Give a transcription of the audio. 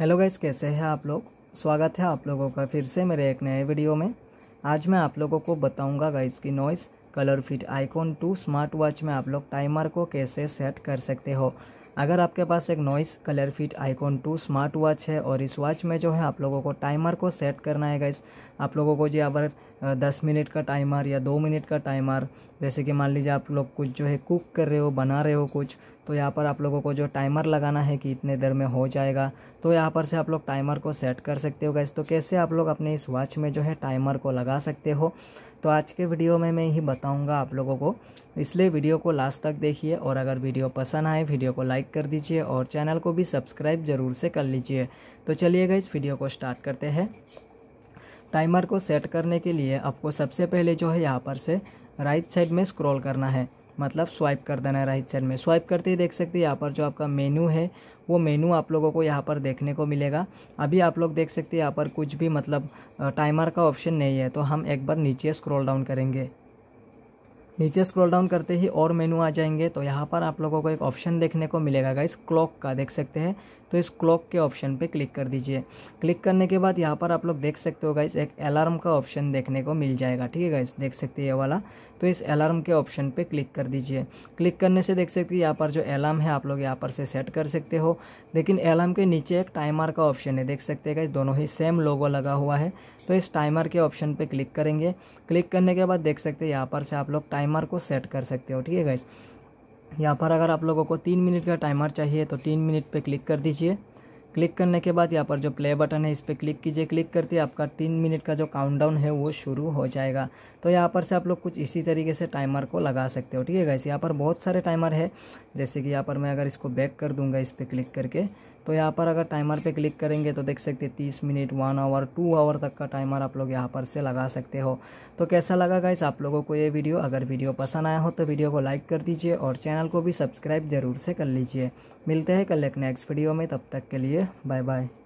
hello guys कैसे हैं आप लोग स्वागत है आप लोगों का फिर से मेरे एक नए वीडियो में आज मैं आप लोगों को बताऊंगा गाइस की Noise colour fit icon two smart watch में आप लोग टाइमर को कैसे सेट कर सकते हो अगर आपके पास एक Noise colour fit icon two smart watch है और इस वॉच में जो है आप लोगों को टाइमर को सेट करना है गाइस आप लोगों को जी अगर दस मिनट का टाइमर या दो मिनट का टाइमर जैसे कि मान लीजिए आप लोग कुछ जो है कुक कर रहे हो बना रहे हो कुछ तो यहाँ पर आप लोगों को जो टाइमर लगाना है कि इतने देर में हो जाएगा तो यहाँ पर से आप लोग टाइमर को सेट कर सकते हो गैस तो कैसे आप लोग अपने इस वॉच में जो है टाइमर को लगा सकते हो तो आज के वीडियो में मैं यही बताऊंगा आप लोगों को इसलिए वीडियो को लास्ट तक देखिए और अगर वीडियो पसंद आए वीडियो को लाइक कर दीजिए और चैनल को भी सब्सक्राइब ज़रूर से कर लीजिए तो चलिएगा इस वीडियो को स्टार्ट करते हैं टाइमर को सेट करने के लिए आपको सबसे पहले जो है यहाँ पर से राइट साइड में स्क्रॉल करना है मतलब स्वाइप कर देना है राइट साइड में स्वाइप करते ही देख सकते हैं यहाँ पर जो आपका मेनू है वो मेनू आप लोगों को यहाँ पर देखने को मिलेगा अभी आप लोग देख सकते हैं यहाँ पर कुछ भी मतलब टाइमर का ऑप्शन नहीं है तो हम एक बार नीचे स्क्रॉल डाउन करेंगे नीचे स्क्रॉल डाउन करते ही और मेनू आ जाएंगे तो यहाँ पर आप लोगों को एक ऑप्शन देखने को मिलेगा गाइस क्लॉक का देख सकते हैं तो इस क्लॉक के ऑप्शन पे क्लिक कर दीजिए क्लिक करने के बाद यहाँ पर आप लोग देख सकते हो गाइस एक अलार्म का ऑप्शन देखने को मिल जाएगा ठीक है गाइस देख सकते हैं ये वाला तो इस अलार्म के ऑप्शन पर क्लिक कर दीजिए क्लिक करने से देख सकते हैं यहाँ पर जो अलार्म है आप लोग यहाँ पर से सेट कर सकते हो लेकिन अलार्म के नीचे एक टाइमर का ऑप्शन है देख सकते हैं गाइस दोनों ही सेम लोगो लगा हुआ है तो इस टाइमर के ऑप्शन पर क्लिक करेंगे क्लिक करने के बाद देख सकते हैं यहाँ पर से आप लोग टाइम टाइमर को सेट कर सकते हो ठीक है गाइस यहाँ पर अगर आप लोगों को तीन मिनट का टाइमर चाहिए तो तीन मिनट पे क्लिक कर दीजिए क्लिक करने के बाद यहाँ पर जो प्ले बटन है इस पर क्लिक कीजिए क्लिक करते ही आपका तीन मिनट का जो काउंटडाउन है वो शुरू हो जाएगा तो यहाँ पर से आप लोग कुछ इसी तरीके से टाइमर को लगा सकते हो ठीक है गाइस यहाँ पर बहुत सारे टाइमर है जैसे कि यहाँ पर मैं अगर इसको बैक कर दूंगा इस पर क्लिक करके तो यहाँ पर अगर टाइमर पे क्लिक करेंगे तो देख सकते हैं तीस minute one hour two hour तक का टाइमर आप लोग यहाँ पर से लगा सकते हो तो कैसा लगा गाइस आप लोगों को ये वीडियो अगर वीडियो पसंद आया हो तो वीडियो को लाइक कर दीजिए और चैनल को भी सब्सक्राइब ज़रूर से कर लीजिए मिलते हैं कल एक नेक्स्ट वीडियो में तब तक के लिए बाय बाय